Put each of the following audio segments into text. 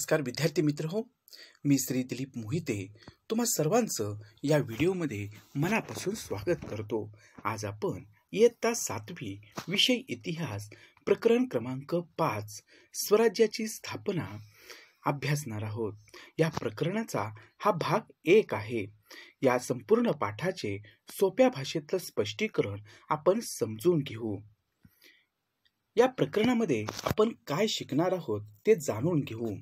नमस्कार विद्यार्थी मित्र हो मी श्री दिलीप मोहिते तुम्हा सर्वांचं या व्हिडिओमध्ये मनापासून स्वागत करतो आज आपण इयत्ता सातवी विषय इतिहास प्रकरण क्रमांक पाच स्वराज्याची स्थापना अभ्यासणार आहोत या प्रकरणाचा हा भाग एक आहे या संपूर्ण पाठाचे सोप्या भाषेतलं स्पष्टीकरण आपण समजून घेऊ या प्रकरणामध्ये आपण काय शिकणार आहोत ते जाणून घेऊ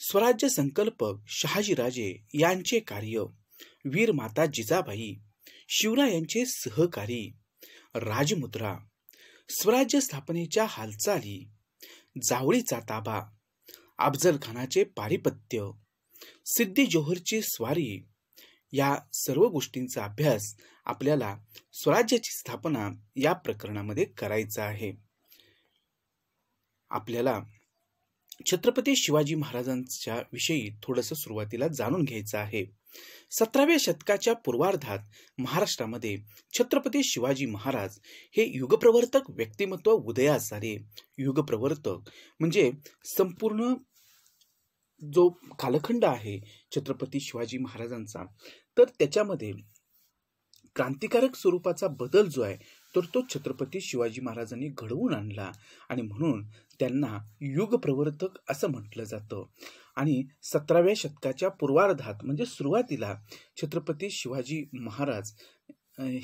स्वराज्य संकल्पक शहाजीराजे यांचे कार्य वीर माता जिजाबाई शिवरा यांचे सहकारी राजमुद्रा स्वराज्य स्थापनेच्या हालचाली जावळीचा ताबा अफजल खानाचे पारिपत्य सिद्धी जोहरची स्वारी या सर्व गोष्टींचा अभ्यास आपल्याला स्वराज्याची स्थापना या प्रकरणामध्ये करायचा आहे आपल्याला छत्रपती शिवाजी महाराजांच्या विषयी थोडंसं सुरुवातीला जाणून घ्यायचं आहे सतराव्या शतकाच्या पूर्वार्धात महाराष्ट्रामध्ये छत्रपती शिवाजी महाराज हे युगप्रवर्तक व्यक्तिमत्व उदयास आले युगप्रवर्तक म्हणजे संपूर्ण जो कालखंड आहे छत्रपती शिवाजी महाराजांचा तर त्याच्यामध्ये क्रांतिकारक स्वरूपाचा बदल जो आहे तर तो छत्रपती शिवाजी महाराजांनी घडवून आणला आणि म्हणून त्यांना युगप्रवर्तक असं म्हटलं जातं आणि सतराव्या शतकाच्या पूर्वार्धात म्हणजे सुरुवातीला छत्रपती शिवाजी महाराज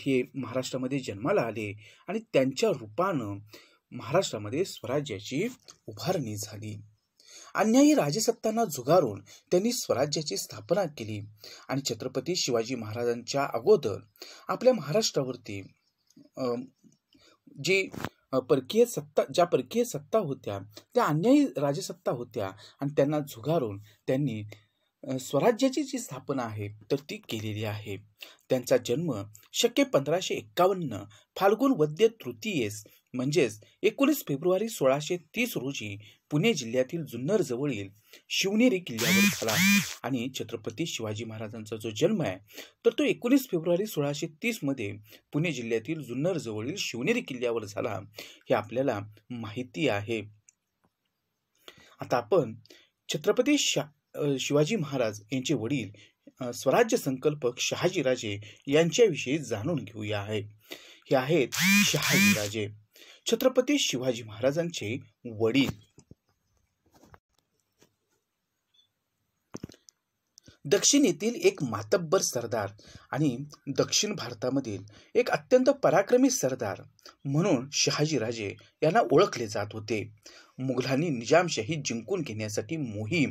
हे महाराष्ट्रामध्ये जन्माला आले आणि त्यांच्या रूपानं महाराष्ट्रामध्ये स्वराज्याची उभारणी झाली अन्यायी राजसत्तांना झुगारून त्यांनी स्वराज्याची स्थापना केली आणि छत्रपती शिवाजी महाराजांच्या अगोदर आपल्या महाराष्ट्रावरती जी परकीय सत्ता ज्या परकीय सत्ता होत्या त्या अन्यायी राजसत्ता होत्या आणि त्यांना झुगारून त्यांनी स्वराज्याची जी स्थापना आहे तर ती केलेली आहे त्यांचा जन्म शक्य पंधराशे एक्कावन्न फाल्गुन वद्य तृतीयेस म्हणजेच एकोणीस फेब्रुवारी सोळाशे तीस रोजी पुणे जिल्ह्यातील जुन्नर जवळील शिवनेरी किल्ल्यावर झाला आणि छत्रपती शिवाजी महाराजांचा जो जन्म आहे तर तो एकोणीस फेब्रुवारी सोळाशे मध्ये पुणे जिल्ह्यातील जुन्नर जवळील शिवनेरी किल्ल्यावर झाला हे आपल्याला माहिती आहे आता आपण छत्रपती शा शिवाजी महाराज यांचे वडील स्वराज्य संकल्पक शहाजीराजे यांच्याविषयी जाणून घेऊया आहे हे आहेत शहाजीराजे छत्रपती शिवाजी महाराजांचे वडील दक्षिणेतील एक मातब्बर सरदार आणि दक्षिण भारतामधील एक अत्यंत पराक्रमी सरदार म्हणून शहाजीराजे यांना ओळखले जात होते मुघलांनी निजामशाही जिंकून घेण्यासाठी मोहीम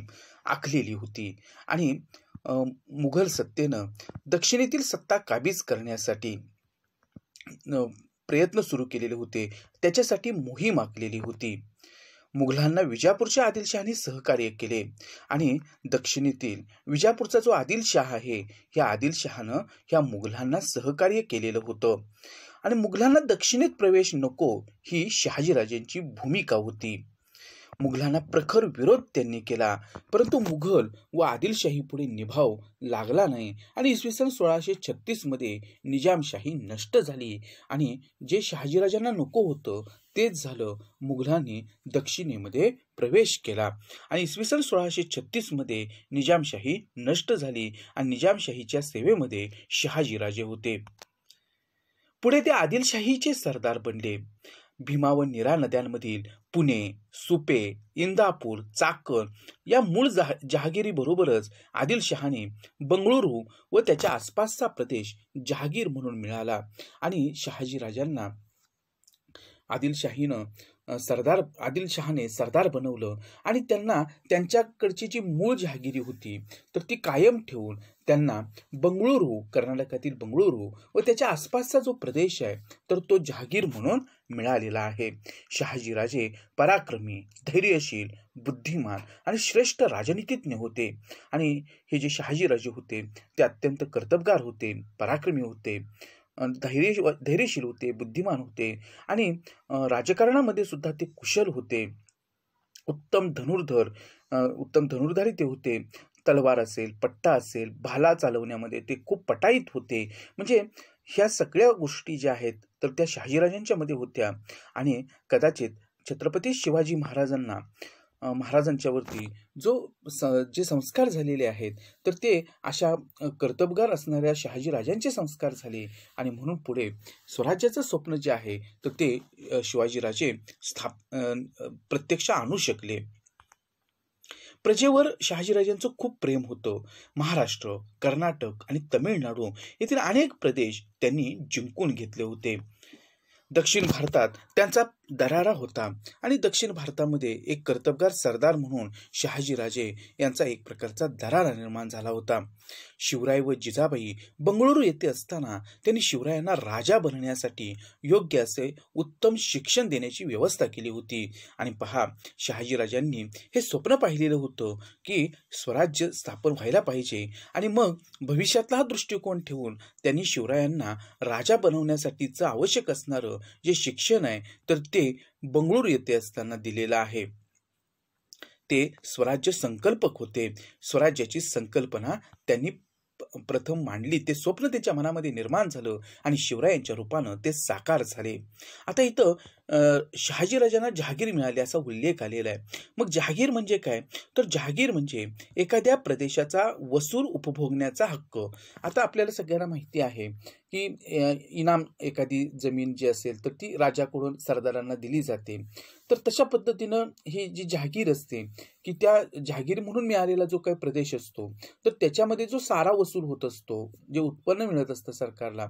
आखलेली होती आणि मुघल सत्तेनं दक्षिणेतील सत्ता काबीज करण्यासाठी प्रयत्न सुरू केलेले होते त्याच्यासाठी मोहीम आखलेली होती मुघलांना विजापूरच्या आदिलशहाने सहकार्य केले आणि दक्षिणेतील विजापूरचा जो आदिलशाह आहे या आदिलशहानं ह्या मुघलांना सहकार्य केलेलं होतं आणि मुघलांना दक्षिणेत प्रवेश नको ही शहाजीराजांची भूमिका होती मुघलांना प्रखर विरोध त्यांनी केला परंतु मुघल व आदिलशाही पुढे निभाव लागला नाही आणि इसवी सन सोळाशे छत्तीस मध्ये निजामशाही नष्ट झाली आणि जे शहाजीराजांना नको होतं तेच झालं मुघलांनी दक्षिणेमध्ये प्रवेश केला आणि इसवी सन सोळाशे छत्तीस मध्ये निजामशाही नष्ट झाली आणि निजामशाहीच्या सेवेमध्ये शहाजीराजे होते पुढे ते आदिलशाहीचे सरदार बनले भीमा व निरा नद्यांमधील पुणे सुपे इंदापूर चाकण या मूळ जहा जहागिरीबरोबरच आदिलशहाने बंगळुरू व त्याच्या आसपासचा प्रदेश जहागीर म्हणून मिळाला आणि शहाजीराजांना आदिलशाहीनं सरदार आदिलशहाने सरदार बनवलं आणि त्यांना त्यांच्याकडची जी मूळ जहागिरी होती तर ती कायम ठेवून त्यांना बंगळुरू कर्नाटकातील बंगळुरू व त्याच्या आसपासचा जो प्रदेश आहे तर तो जहागीर म्हणून मिळालेला आहे शहाजीराजे पराक्रमी धैर्यशील बुद्धिमान आणि श्रेष्ठ राजनितीज्ञ होते आणि हे जे शहाजीराजे होते ते अत्यंत कर्तबगार होते पराक्रमी होते धैर्य धैर्यशील होते बुद्धिमान होते आणि राजकारणामध्ये सुद्धा ते कुशल होते उत्तम धनुर्धर उत्तम धनुर्धारी ते होते तलवार असेल पट्टा असेल भाला चालवण्यामध्ये ते खूप पटाईत होते म्हणजे ह्या सगळ्या गोष्टी ज्या आहेत तर त्या शहाजीराजांच्यामध्ये होत्या आणि कदाचित छत्रपती शिवाजी महाराजांना महाराजांच्यावरती जो स जे संस्कार झालेले आहेत तर ते अशा कर्तबगार असणाऱ्या शहाजी राजांचे संस्कार झाले आणि म्हणून पुढे स्वराज्याचं स्वप्न जे आहे तर ते शिवाजीराजे स्थाप प्रत्यक्ष आणू शकले प्रजेवर शहाजीराजांचं खूप प्रेम होतं महाराष्ट्र कर्नाटक आणि तमिळनाडू येथील अनेक प्रदेश त्यांनी जिंकून घेतले होते दक्षिण भारतात त्यांचा दरारा होता आणि दक्षिण भारतामध्ये एक कर्तबगार सरदार म्हणून शहाजीराजे यांचा एक प्रकारचा दरारा निर्माण झाला होता शिवराय व जिजाबाई बंगळुरू येथे असताना त्यांनी शिवरायांना राजा बनण्यासाठी योग्य असे उत्तम शिक्षण देण्याची व्यवस्था केली होती आणि पहा शहाजीराजांनी हे स्वप्न पाहिलेलं होतं की स्वराज्य स्थापन व्हायला पाहिजे आणि मग भविष्यातला दृष्टिकोन ठेवून त्यांनी शिवरायांना राजा बनवण्यासाठीचं आवश्यक असणारं जे शिक्षण आहे तर ते बंगळूर येथे असताना दिलेला आहे ते स्वराज्य संकल्पक होते स्वराज्याची संकल्पना त्यांनी प्रथम मांडली ते स्वप्न त्याच्या मनामध्ये निर्माण झालं आणि शिवरायांच्या रूपानं ते साकार झाले आता इथं शहाजीराजांना जहागीर मिळाली असा उल्लेख आलेला आहे मग जहागीर म्हणजे काय तर जहागीर म्हणजे एखाद्या प्रदेशाचा वसूल उपभोगण्याचा हक्क आता आपल्याला सगळ्यांना माहिती आहे की इनाम एखादी जमीन जी असेल तर ती राजाकडून सरदारांना दिली जाते तर तशा पद्धतीनं ही जी जहागीर असते की त्या जहागीर म्हणून मिळालेला जो काही प्रदेश असतो तर त्याच्यामध्ये जो सारा वसूल होत असतो जे उत्पन्न मिळत असतं सरकारला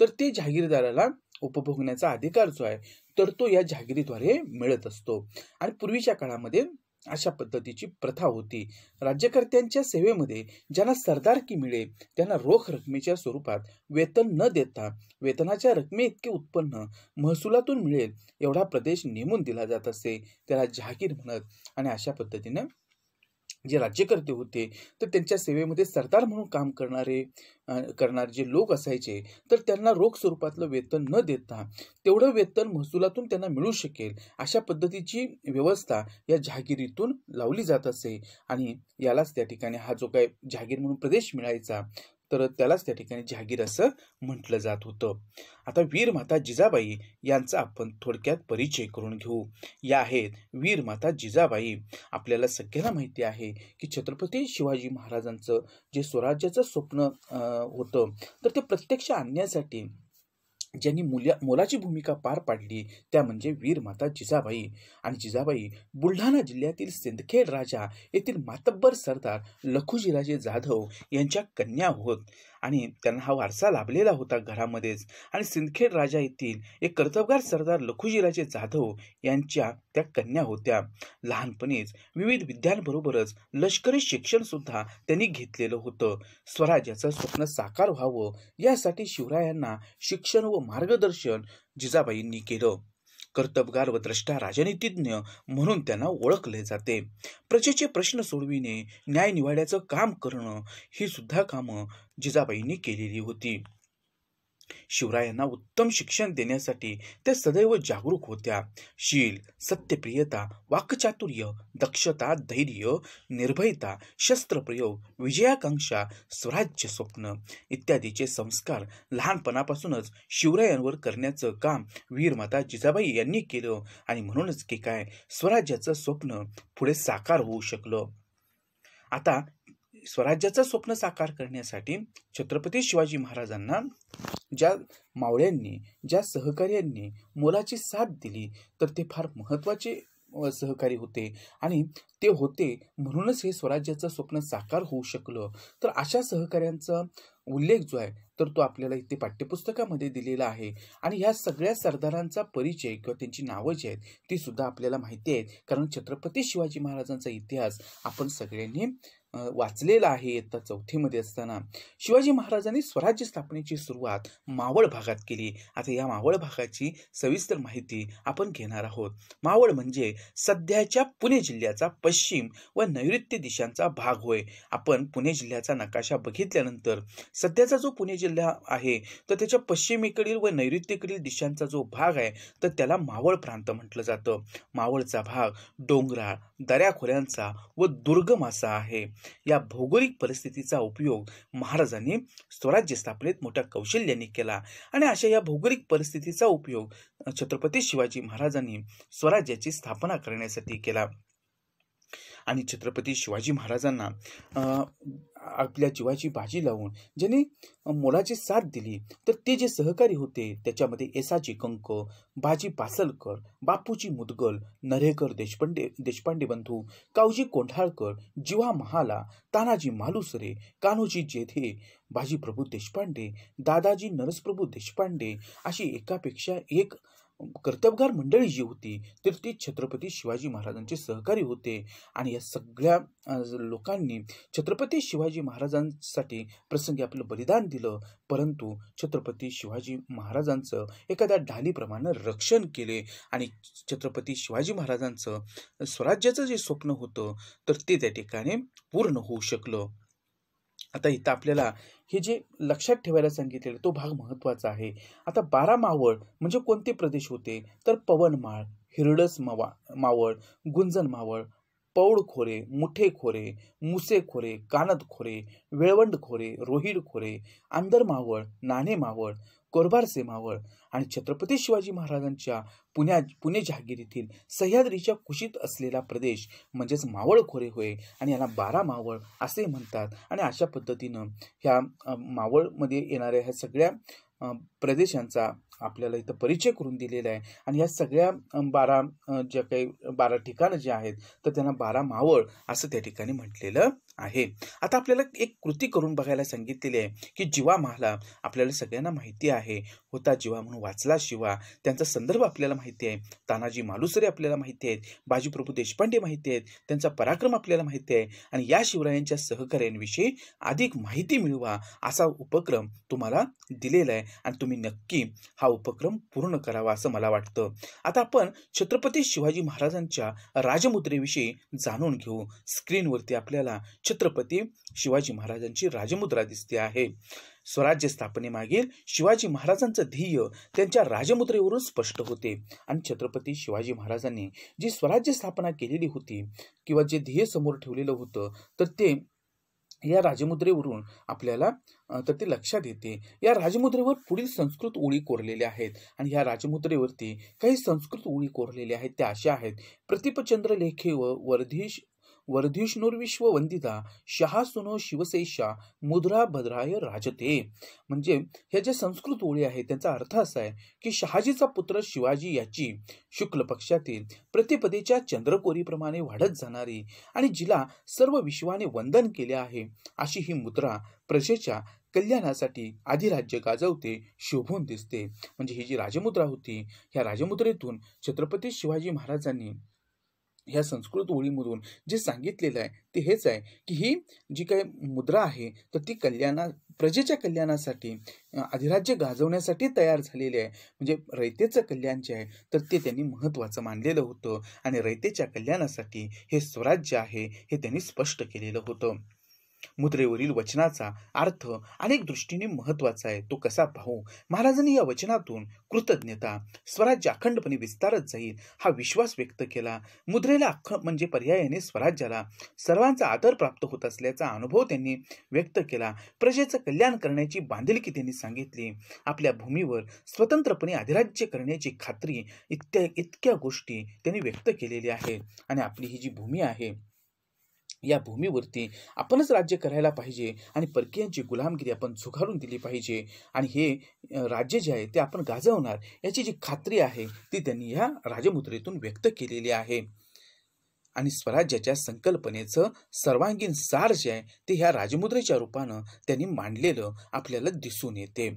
तर ते जहागीरदाराला उपभोगण्याचा अधिकार जो आहे तर तो या जहागिरीद्वारे मिळत असतो आणि पूर्वीच्या काळामध्ये अशा पद्धतीची प्रथा होती राज्यकर्त्यांच्या सेवेमध्ये ज्यांना सरदारकी मिळे त्यांना रोख रकमेच्या स्वरूपात वेतन न देता वेतनाच्या रकमे इतके उत्पन्न महसुलातून मिळेल एवढा प्रदेश नेमून दिला जात असे त्याला जहागीर म्हणत आणि अशा पद्धतीनं जे राज्यकर्ते होते तर त्यांच्या सेवेमध्ये सरदार म्हणून काम करणारे करणारे जे लोक असायचे तर त्यांना रोख स्वरूपातलं वेतन न देता तेवढं वेतन महसुलातून त्यांना मिळू शकेल अशा पद्धतीची व्यवस्था या जहागिरीतून लावली जात असे आणि यालाच त्या ठिकाणी हा जो काय जहागीर म्हणून प्रदेश मिळायचा तर त्यालाच त्या ठिकाणी जहागीर असं म्हटलं जात होतं आता वीरमाता जिजाबाई यांचा आपण थोडक्यात परिचय करून घेऊ या आहेत वीरमाता जिजाबाई आपल्याला सगळ्यांना माहिती आहे की छत्रपती शिवाजी महाराजांचं जे स्वराज्याचं स्वप्न होतं तर ते प्रत्यक्ष आणण्यासाठी ज्यांनी मुल्या मोलाची भूमिका पार पाडली त्या म्हणजे वीर माता जिजाबाई आणि जिजाबाई बुलढाणा जिल्ह्यातील सिंदखेड राजा येथील मातब्बर सरदार लखुजीराजे जाधव यांच्या कन्या होत आणि त्यांना हा वारसा लाभलेला होता घरामध्येच आणि सिंदखेड राजा येथील एक कर्तबगार सरदार लखुजीराजे जाधव यांच्या त्या कन्या होत्या लहानपणीच विविध विद्यांबरोबरच लष्करी शिक्षणसुद्धा त्यांनी घेतलेलं होतं स्वराज्याचं स्वप्न साकार व्हावं यासाठी शिवरायांना शिक्षण व मार्गदर्शन जिजाबाईंनी केलं कर्तबगार व द्रष्टा राजनीतिज्ञ म्हणून त्यांना ओळखले जाते प्रजेचे प्रश्न सोडविणे न्याय निवाड्याचं काम करणं ही सुद्धा कामं जिजाबाईंनी केलेली होती शिवरायांना उत्तम शिक्षण देण्यासाठी ते सदैव जागरूक होत्या शील सत्यप्रियता वाकचातुर्य दक्षता धैर्य निर्भयता शस्त्रप्रयोग विजयाकांक्षा स्वराज्य स्वप्न इत्यादीचे संस्कार लहानपणापासूनच शिवरायांवर करण्याचं काम वीरमाता जिजाबाई यांनी केलं आणि म्हणूनच की काय स्वराज्याचं स्वप्न पुढे साकार होऊ शकलं आता स्वराज्याचं स्वप्न साकार करण्यासाठी छत्रपती शिवाजी महाराजांना ज्या मावळ्यांनी ज्या सहकार्यांनी मोलाची साथ दिली तर ते फार महत्त्वाचे सहकारी होते आणि ते होते म्हणूनच हे स्वराज्याचं स्वप्न साकार होऊ शकलं तर अशा सहकार्यांचा उल्लेख जो आहे तर तो आपल्याला इथे पाठ्यपुस्तकामध्ये दिलेला आहे आणि ह्या सगळ्या सरदारांचा परिचय किंवा त्यांची नावं जी आहेत ती सुद्धा आपल्याला माहिती आहेत कारण छत्रपती शिवाजी महाराजांचा इतिहास आपण सगळ्यांनी वाचलेलं आहे इयत्ता चौथीमध्ये असताना शिवाजी महाराजांनी स्वराज्य स्थापनेची सुरुवात मावळ भागात केली आता या मावळ भागाची सविस्तर माहिती आपण घेणार आहोत मावळ म्हणजे सध्याच्या पुणे जिल्ह्याचा पश्चिम व नैऋत्य दिशांचा भाग होय आपण पुणे जिल्ह्याचा नकाशा बघितल्यानंतर सध्याचा जो पुणे जिल्हा आहे तर त्याच्या पश्चिमेकडील व नैऋत्येकडील दिशांचा जो भाग आहे तर त्याला मावळ प्रांत म्हटलं जातं मावळचा भाग डोंगराळ दऱ्याखोऱ्यांचा व दुर्गम असा आहे या भौगोलिक परिस्थितीचा उपयोग महाराजांनी स्वराज्य स्थापनेत मोठ्या कौशल्याने केला आणि अशा या भौगोलिक परिस्थितीचा उपयोग छत्रपती शिवाजी महाराजांनी स्वराज्याची स्थापना करण्यासाठी केला आणि छत्रपती शिवाजी महाराजांना आपल्या जीवाची बाजी लावून ज्याने मोलाची साथ दिली तर ते जे सहकारी होते त्याच्यामध्ये एसाजी कंक बाजी पासलकर बापूजी मुदगल नरेकर देशपांडे देशपांडे बंधू कावजी कोंढाळकर जिवा महाला तानाजी मालुसरे कान्होजी जेधे बाजीप्रभू देशपांडे दादाजी नरसप्रभू देशपांडे अशी एकापेक्षा एक कर्तबगार मंडळी जी होती तर ती छत्रपती शिवाजी महाराजांचे सहकारी होते आणि या सगळ्या लोकांनी छत्रपती शिवाजी महाराजांसाठी प्रसंगी आपलं बलिदान दिलं परंतु छत्रपती शिवाजी महाराजांचं एखाद्या ढालीप्रमाणे रक्षण केले आणि छत्रपती शिवाजी महाराजांचं स्वराज्याचं जे स्वप्न होतं तर ते त्या ठिकाणी पूर्ण होऊ शकलं आता इथं आपल्याला हे जे लक्षात ठेवायला सांगितले तो भाग महत्वाचा आहे आता बारा मावळ म्हणजे कोणते प्रदेश होते तर पवनमाळ हिरडस मावा मावळ गुंजन मावळ पौड खोरे खोरे खोरे खोरे मुठे मुसे कानद वेळवंड खोरे रोहिड खोरे वेळवंडखोरे मावळ नाणे मावळ कोरबार मावळ आणि छत्रपती शिवाजी महाराजांच्या पुण्या पुणे जहागिरीतील सह्याद्रीच्या कुशीत असलेला प्रदेश म्हणजेच मावळ खोरे होय आणि याला बारा मावळ असे म्हणतात आणि अशा पद्धतीनं ह्या मावळमध्ये येणाऱ्या ह्या सगळ्या प्रदेशांचा आपल्याला इथं परिचय करून दिलेला आहे आणि या सगळ्या बारा ज्या काही बारा ठिकाणं जे आहेत तर त्यांना बारा मावळ असं त्या ठिकाणी म्हटलेलं आहे आता आपल्याला एक कृती करून बघायला सांगितलेली आहे की जिवा महाला आपल्याला सगळ्यांना माहिती आहे होता जिवा म्हणून वाचला शिवा त्यांचा संदर्भ आपल्याला माहिती आहे तानाजी मालुसरे आपल्याला माहिती आहेत बाजीप्रभू देशपांडे माहिती आहेत त्यांचा पराक्रम आपल्याला माहिती आहे आणि या शिवरायांच्या सहकार्यांविषयी अधिक माहिती मिळवा असा उपक्रम तुम्हाला दिलेला आहे आणि तुम्ही नक्की हा उपक्रम पूर्ण करावा असं मला वाटतं आता आपण छत्रपती शिवाजी महाराजांच्या राजमुद्रेविषयी जाणून घेऊ स्क्रीनवरती आपल्याला छत्रपती शिवाजी महाराजांची राजमुद्रा दिसते आहे स्वराज्य स्थापनेमागील शिवाजी महाराजांचं ध्येय त्यांच्या राजमुद्रेवरून स्पष्ट होते आणि छत्रपती शिवाजी महाराजांनी जी स्वराज्य स्थापना केलेली होती किंवा जे ध्येय समोर ठेवलेलं होतं तर ते या राजमुद्रेवरून आपल्याला तर ते लक्षात येते या राजमुद्रेवर पुढील संस्कृत ओळी कोरलेल्या आहेत आणि ह्या राजमुद्रेवरती काही संस्कृत ओळी कोरलेल्या आहेत त्या अशा आहेत प्रतिपचंद्र लेखे व वर्धीश विश्व वंदिता सुनो शिवसेशा मुद्रा भद्राय राजते म्हणजे हे जे संस्कृत ओळी आहेत त्यांचा अर्थ असा आहे की शहाजीचा पुत्र शिवाजी याची शुक्ल पक्षातील प्रतिपदेच्या चंद्रकोरीप्रमाणे वाढत जाणारी आणि जिला सर्व विश्वाने वंदन केले आहे अशी ही मुद्रा प्रजेच्या कल्याणासाठी अधिराज्य गाजवते शोभून दिसते म्हणजे ही जी राजमुद्रा होती ह्या राजमुद्रेतून छत्रपती शिवाजी महाराजांनी ह्या संस्कृत ओळीमधून जे सांगितलेलं आहे ते हेच आहे की ही जी काही मुद्रा आहे तर ती कल्याणा प्रजेच्या कल्याणासाठी अधिराज्य गाजवण्यासाठी तयार झालेले आहे म्हणजे रयतेचं कल्याण जे आहे तर ते त्यांनी महत्त्वाचं मानलेलं होतं आणि रयतेच्या कल्याणासाठी हे स्वराज्य आहे हे त्यांनी स्पष्ट केलेलं होतं मुद्रेवरील वचनाचा अर्थ अनेक दृष्टीने महत्वाचा आहे तो कसा पाहू महाराजांनी या वचनातून कृतज्ञता स्वराज्य अखंडपणे विस्तारत जाईल हा विश्वास व्यक्त केला मुद्रेला अख म्हणजे पर्यायाने स्वराज्याला सर्वांचा आदर प्राप्त होत असल्याचा अनुभव त्यांनी व्यक्त केला प्रजेचं कल्याण करण्याची बांधिलकी त्यांनी सांगितली आपल्या भूमीवर स्वतंत्रपणे अधिराज्य करण्याची खात्री इतक्या इतक्या गोष्टी त्यांनी व्यक्त केलेल्या आहेत आणि आपली ही जी भूमी आहे या भूमीवरती आपणच राज्य करायला पाहिजे आणि परकीयांची गुलामगिरी आपण झुगारून दिली पाहिजे आणि हे राज्य जे आहे ते आपण गाजवणार याची जी खात्री आहे ती त्यांनी ह्या राजमुद्रेतून व्यक्त केलेली आहे आणि स्वराज्याच्या संकल्पनेचं सर्वांगीण सार जे आहे ते ह्या राजमुद्रेच्या रूपानं त्यांनी मांडलेलं आपल्याला दिसून येते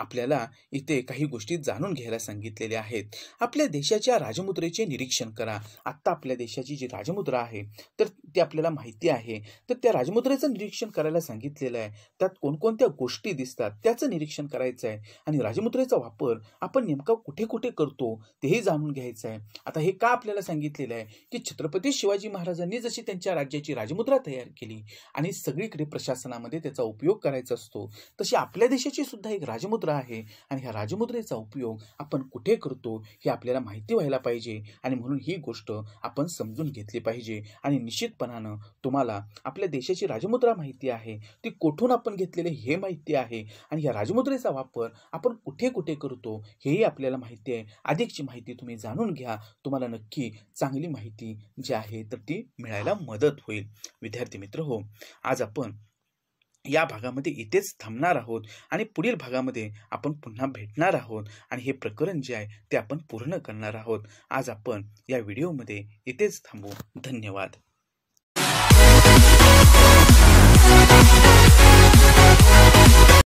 आपल्याला इथे काही गोष्टी जाणून घ्यायला सांगितलेल्या आहेत आपल्या देशाच्या राजमुद्रेचे निरीक्षण करा आत्ता आपल्या देशाची जी राजमुद्रा आहे तर ती आपल्याला माहिती आहे तर त्या राजमुद्रेचं निरीक्षण करायला सांगितलेलं आहे त्यात कोणकोणत्या गोष्टी दिसतात त्याचं निरीक्षण करायचं आहे आणि राजमुद्रेचा वापर आपण नेमका कुठे कुठे करतो तेही जाणून घ्यायचं आहे आता हे का आपल्याला सांगितलेलं आहे की छत्रपती शिवाजी महाराजांनी जशी त्यांच्या राज्याची राजमुद्रा तयार केली आणि सगळीकडे प्रशासनामध्ये त्याचा उपयोग करायचा असतो तशी आपल्या देशाची सुद्धा एक राज राजमुद्रा आहे आणि ह्या राजमुद्रेचा उपयोग आपण कुठे करतो हे आपल्याला माहिती व्हायला पाहिजे आणि म्हणून ही गोष्ट आपण समजून घेतली पाहिजे आणि निश्चितपणानं तुम्हाला आपल्या देशाची राजमुद्रा माहिती आहे ती कोठून आपण घेतलेले हे माहिती आहे आणि ह्या राजमुद्रेचा वापर आपण कुठे कुठे करतो हेही आपल्याला माहिती आहे अधिकची माहिती तुम्ही जाणून घ्या तुम्हाला नक्की चांगली माहिती जी आहे तर ती मिळायला मदत होईल विद्यार्थी मित्र हो आज आपण या भागामध्ये इथेच थांबणार आहोत आणि पुढील भागामध्ये आपण पुन्हा भेटणार आहोत आणि हे प्रकरण जे आहे ते आपण पूर्ण करणार आहोत आज आपण या व्हिडिओमध्ये इथेच थांबू धन्यवाद